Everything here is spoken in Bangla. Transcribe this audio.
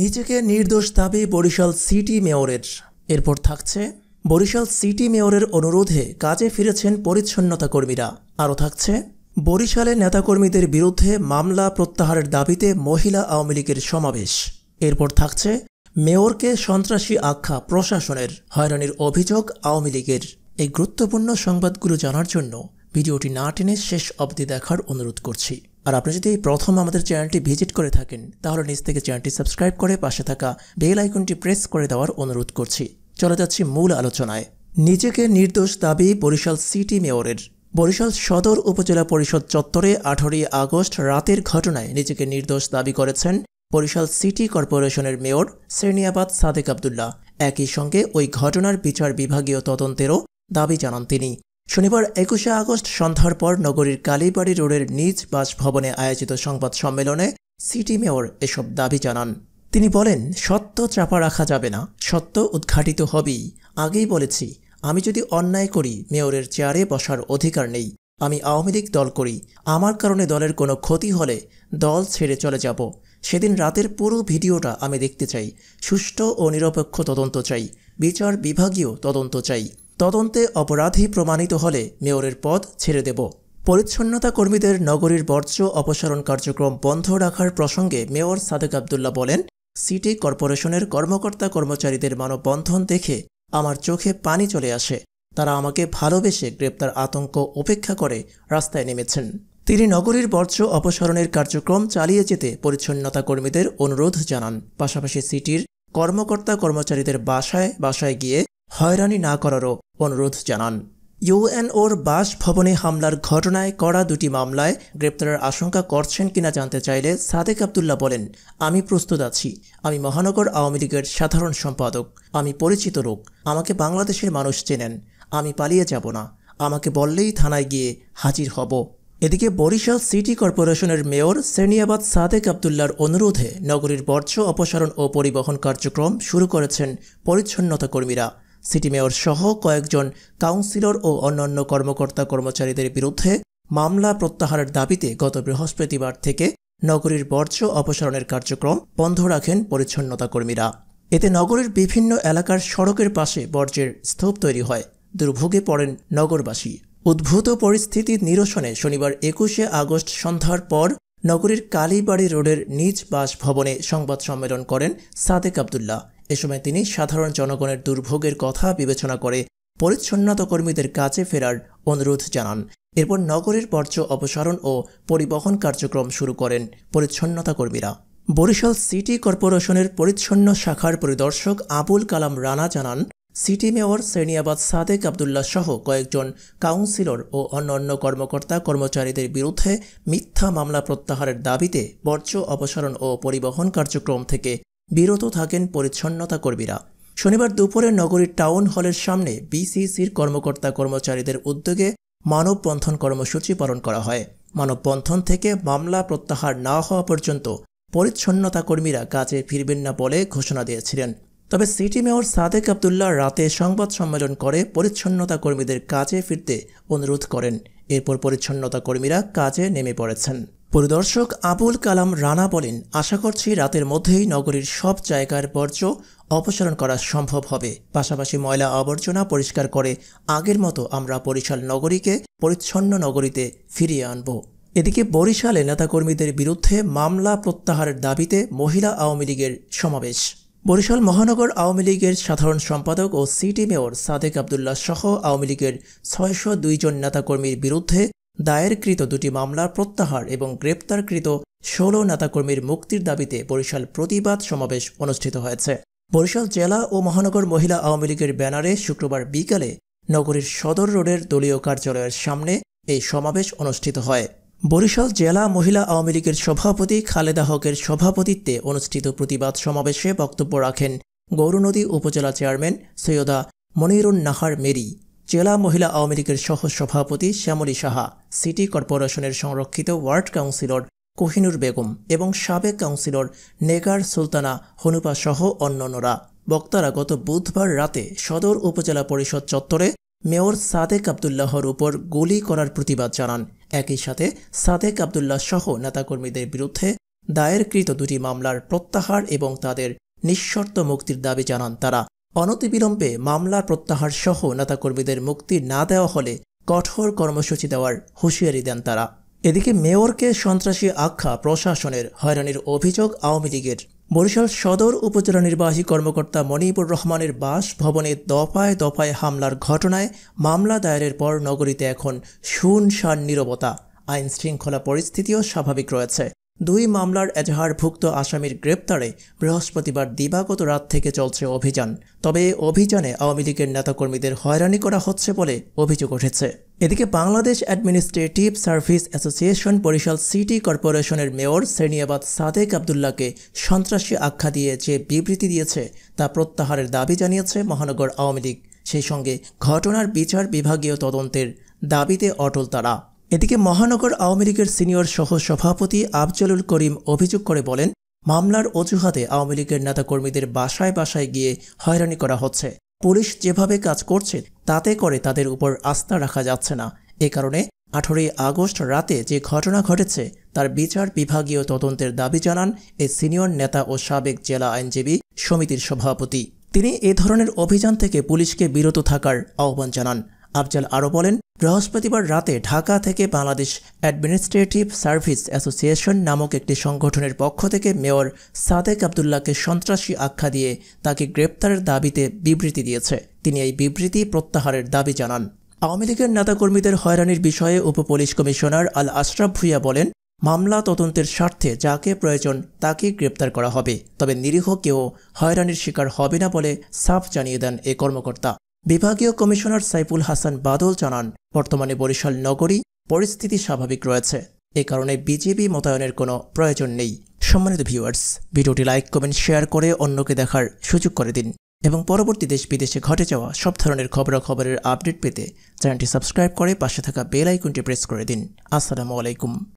নিজেকে নির্দোষ দাবি বরিশাল সিটি মেয়রের এরপর থাকছে বরিশাল সিটি মেয়রের অনুরোধে কাজে ফিরেছেন পরিচ্ছন্নতা কর্মীরা আরও থাকছে বরিশালে নেতাকর্মীদের বিরুদ্ধে মামলা প্রত্যাহারের দাবিতে মহিলা আওয়ামী লীগের সমাবেশ এরপর থাকছে মেয়রকে সন্ত্রাসী আখ্যা প্রশাসনের হয়রানির অভিযোগ আওয়ামী লীগের এই গুরুত্বপূর্ণ সংবাদগুলো জানার জন্য ভিডিওটি না টেনে শেষ অবধি দেখার অনুরোধ করছি আর আপনি যদি প্রথম আমাদের চ্যানেলটি ভিজিট করে থাকেন তাহলে নিজ থেকে চ্যানেলটি সাবস্ক্রাইব করে পাশে থাকা বেল আইকনটি প্রেস করে দেওয়ার অনুরোধ করছি চলে যাচ্ছি মূল আলোচনায় নিজেকে নির্দোষ দাবি বরিশাল সিটি মেয়রের বরিশাল সদর উপজেলা পরিষদ চত্বরে আঠারোই আগস্ট রাতের ঘটনায় নিজেকে নির্দোষ দাবি করেছেন বরিশাল সিটি কর্পোরেশনের মেয়র শ্রেণিয়াবাদ সাদেক আবদুল্লাহ একই সঙ্গে ওই ঘটনার বিচার বিভাগীয় তদন্তেরও দাবি জানান তিনি শনিবার একুশে আগস্ট সন্ধ্যার পর নগরীর কালীবাড়ি রোডের নিজ বাসভবনে আয়োজিত সংবাদ সম্মেলনে সিটি মেয়র এসব দাবি জানান তিনি বলেন সত্য চাপা রাখা যাবে না সত্য উদ্ঘাটিত হবেই আগেই বলেছি আমি যদি অন্যায় করি মেয়রের চেয়ারে বসার অধিকার নেই আমি আওয়ামী লীগ দল করি আমার কারণে দলের কোনো ক্ষতি হলে দল ছেড়ে চলে যাব সেদিন রাতের পুরো ভিডিওটা আমি দেখতে চাই সুষ্ঠু ও নিরপেক্ষ তদন্ত চাই বিচার বিভাগীয় তদন্ত চাই তদন্তে অপরাধী প্রমাণিত হলে মেয়রের পদ ছেড়ে দেব পরিচ্ছন্নতা কর্মীদের নগরীর বর্জ্য অপসারণ কার্যক্রম বন্ধ রাখার প্রসঙ্গে মেয়র সাদেক আবদুল্লা বলেন সিটি কর্পোরেশনের কর্মকর্তা কর্মচারীদের মানববন্ধন দেখে আমার চোখে পানি চলে আসে তারা আমাকে ভালোবেসে গ্রেপ্তার আতঙ্ক উপেক্ষা করে রাস্তায় নেমেছেন তিনি নগরীর বর্জ্য অপসারণের কার্যক্রম চালিয়ে যেতে পরিচ্ছন্নতা কর্মীদের অনুরোধ জানান পাশাপাশি সিটির কর্মকর্তা কর্মচারীদের বাসায় বাসায় গিয়ে হয়রানি না করারও অনুরোধ জানান ইউএনওর বাসভবনে হামলার ঘটনায় করা দুটি মামলায় গ্রেপ্তারের আশঙ্কা করছেন কিনা জানতে চাইলে সাদেক আবদুল্লাহ বলেন আমি প্রস্তুত আছি আমি মহানগর আওয়ামী লীগের সাধারণ সম্পাদক আমি পরিচিত লোক আমাকে বাংলাদেশের মানুষ চেনেন আমি পালিয়ে যাব না আমাকে বললেই থানায় গিয়ে হাজির হব এদিকে বরিশাল সিটি কর্পোরেশনের মেয়র সেনিয়াবাদ সাদেক আবদুল্লার অনুরোধে নগরীর বর্জ্য অপসারণ ও পরিবহন কার্যক্রম শুরু করেছেন পরিচ্ছন্নতা কর্মীরা সিটি মেয়র সহ কয়েকজন কাউন্সিলর ও অন্যান্য কর্মকর্তা কর্মচারীদের বিরুদ্ধে মামলা প্রত্যাহারের দাবিতে গত বৃহস্পতিবার থেকে নগরীর বর্জ্য অপসারণের কার্যক্রম বন্ধ রাখেন পরিচ্ছন্নতা কর্মীরা এতে নগরের বিভিন্ন এলাকার সড়কের পাশে বর্জ্যের স্তূপ তৈরি হয় দুর্ভোগে পড়েন নগরবাসী উদ্ভূত পরিস্থিতি নিরসনে শনিবার একুশে আগস্ট সন্ধ্যার পর নগরীর কালীবাড়ি রোডের নিজ বাসভবনে সংবাদ সম্মেলন করেন সাদেক আবদুল্লাহ এ সময় তিনি সাধারণ জনগণের দুর্ভোগের কথা বিবেচনা করে পরিচ্ছন্নতা কর্মীদের কাছে ফেরার অনুরোধ জানান এরপর নগরের বর্জ্য অপসারণ ও পরিবহন কার্যক্রম শুরু করেন পরিচ্ছন্নতা কর্মীরা বরিশাল সিটি কর্পোরেশনের পরিচ্ছন্ন শাখার পরিদর্শক আবুল কালাম রানা জানান সিটি মেয়র শ্রেণিয়াবাদ সাদেক আবদুল্লা সহ কয়েকজন কাউন্সিলর ও অন্যান্য কর্মকর্তা কর্মচারীদের বিরুদ্ধে মিথ্যা মামলা প্রত্যাহারের দাবিতে বর্জ্য অপসারণ ও পরিবহন কার্যক্রম থেকে বিরত থাকেন পরিচ্ছন্নতা কর্মীরা শনিবার দুপুরে নগরীর টাউন হলের সামনে বিসিসির কর্মকর্তা কর্মচারীদের উদ্যোগে মানববন্ধন কর্মসূচি পালন করা হয় মানববন্ধন থেকে মামলা প্রত্যাহার না হওয়া পর্যন্ত পরিচ্ছন্নতা কর্মীরা কাজে ফিরবেন না বলে ঘোষণা দিয়েছিলেন তবে সিটি মেয়র সাদেক আবদুল্লাহ রাতে সংবাদ সম্মেলন করে পরিচ্ছন্নতা কর্মীদের কাজে ফিরতে অনুরোধ করেন এরপর পরিচ্ছন্নতা কর্মীরা কাজে নেমে পড়েছেন পরিদর্শক আবুল কালাম রানা বলেন আশা করছি রাতের মধ্যেই নগরীর সব জায়গার বর্জ্য অপসারণ করা সম্ভব হবে পাশাপাশি ময়লা আবর্জনা পরিষ্কার করে আগের মতো আমরা বরিশাল নগরীকে পরিচ্ছন্ন নগরীতে ফিরিয়ে আনব এদিকে বরিশালে নেতাকর্মীদের বিরুদ্ধে মামলা প্রত্যাহারের দাবিতে মহিলা আওয়ামী লীগের সমাবেশ বরিশাল মহানগর আওয়ামী লীগের সাধারণ সম্পাদক ও সিটি মেয়র সাদেক আবদুল্লাহ সহ আওয়ামী লীগের দুই দুইজন নেতাকর্মীর বিরুদ্ধে দায়েরকৃত দুটি মামলার প্রত্যাহার এবং গ্রেপ্তারকৃত ষোলো নেতাকর্মীর মুক্তির দাবিতে বরিশাল প্রতিবাদ সমাবেশ অনুষ্ঠিত হয়েছে বরিশাল জেলা ও মহানগর মহিলা আওয়ামী লীগের ব্যানারে শুক্রবার বিকালে নগরীর সদর রোডের দলীয় কার্যালয়ের সামনে এই সমাবেশ অনুষ্ঠিত হয় বরিশাল জেলা মহিলা আওয়ামী লীগের সভাপতি খালেদা হকের সভাপতিত্বে অনুষ্ঠিত প্রতিবাদ সমাবেশে বক্তব্য রাখেন গৌরনদী উপজেলা চেয়ারম্যান সৈয়দা মনিরুন নাহার মেরি জেলা মহিলা আওয়ামী লীগের সহ সভাপতি শ্যামলী সাহা সিটি কর্পোরেশনের সংরক্ষিত ওয়ার্ড কাউন্সিলর কোহিনুর বেগম এবং সাবেক কাউন্সিলর নেগার সুলতানা হনুপা সহ অন্যান্যরা বক্তারা গত বুধবার রাতে সদর উপজেলা পরিষদ চত্বরে মেয়র সাদেক আবদুল্লাহর উপর গুলি করার প্রতিবাদ জানান একই সাথে সাদেক আবদুল্লাহ সহ নেতাকর্মীদের বিরুদ্ধে দায়েরকৃত দুটি মামলার প্রত্যাহার এবং তাদের নিঃশর্ত মুক্তির দাবি জানান তারা অনতিবিলম্বে মামলার প্রত্যাহার সহ নেতাকর্মীদের মুক্তি না দেওয়া হলে কঠোর কর্মসূচি দেওয়ার হুঁশিয়ারি দেন তারা এদিকে মেয়রকে সন্ত্রাসী আখ্যা প্রশাসনের হয়রানির অভিযোগ আওয়ামী লীগের বরিশাল সদর উপজেলা নির্বাহী কর্মকর্তা মনিবুর রহমানের বাস ভবনে দফায় দফায় হামলার ঘটনায় মামলা দায়েরের পর নগরীতে এখন সুনশান নিরবতা আইন শৃঙ্খলা পরিস্থিতিও স্বাভাবিক রয়েছে দুই মামলার এজাহারভুক্ত আসামির গ্রেপ্তারে বৃহস্পতিবার দিবাগত রাত থেকে চলছে অভিযান তবে অভিযানে আওয়ামী লীগের নেতাকর্মীদের হয়রানি করা হচ্ছে বলে অভিযোগ উঠেছে এদিকে Bangladesh administrative service association Barishal city কর্পোরেশনের মেয়র শ্রেণিয়াবাদ সাদেক আবদুল্লাকে সন্ত্রাসী আখ্যা দিয়ে যে বিবৃতি দিয়েছে তা প্রত্যাহারের দাবি জানিয়েছে মহানগর আওয়ামী লীগ সেই সঙ্গে ঘটনার বিচার বিভাগীয় তদন্তের দাবিতে অটল তারা এদিকে মহানগর আওয়ামী লীগের সিনিয়র সহ সভাপতি আফজালুল করিম অভিযোগ করে বলেন মামলার অজুহাতে আওয়ামী লীগের নেতাকর্মীদের বাসায় বাসায় গিয়ে হয়রানি করা হচ্ছে পুলিশ যেভাবে কাজ করছে তাতে করে তাদের উপর আস্থা রাখা যাচ্ছে না এ কারণে আঠারোই আগস্ট রাতে যে ঘটনা ঘটেছে তার বিচার বিভাগীয় তদন্তের দাবি জানান এ সিনিয়র নেতা ও সাবেক জেলা আইনজীবী সমিতির সভাপতি তিনি এ ধরনের অভিযান থেকে পুলিশকে বিরত থাকার আহ্বান জানান আফজাল আরও বলেন বৃহস্পতিবার রাতে ঢাকা থেকে বাংলাদেশ অ্যাডমিনিস্ট্রেটিভ সার্ভিস অ্যাসোসিয়েশন নামক একটি সংগঠনের পক্ষ থেকে মেয়র সাদেক আবদুল্লাহকে সন্ত্রাসী আখ্যা দিয়ে তাকে গ্রেপ্তারের দাবিতে বিবৃতি দিয়েছে তিনি এই বিবৃতি প্রত্যাহারের দাবি জানান আওয়ামী লীগের নেতাকর্মীদের হয়রানির বিষয়ে উপপুলিশ কমিশনার আল আশরাফ ভুইয়া বলেন মামলা তদন্তের স্বার্থে যাকে প্রয়োজন তাকে গ্রেপ্তার করা হবে তবে নিরীহ কেউ হয়রানির শিকার হবে না বলে সাফ জানিয়ে দেন এ কর্মকর্তা বিভাগীয় কমিশনার সাইফুল হাসান বাদল জানান বর্তমানে বরিশাল নগরী পরিস্থিতি স্বাভাবিক রয়েছে এ কারণে বিজেপি মোতায়েনের কোনো প্রয়োজন নেই সম্মানিত ভিউয়ার্স ভিডিওটি লাইক কমেন্ট শেয়ার করে অন্যকে দেখার সুযোগ করে দিন এবং পরবর্তী দেশ বিদেশে ঘটে যাওয়া সব ধরনের খবরাখবরের আপডেট পেতে চ্যানেলটি সাবস্ক্রাইব করে পাশে থাকা বেল আইকনটি প্রেস করে দিন আসসালামু আলাইকুম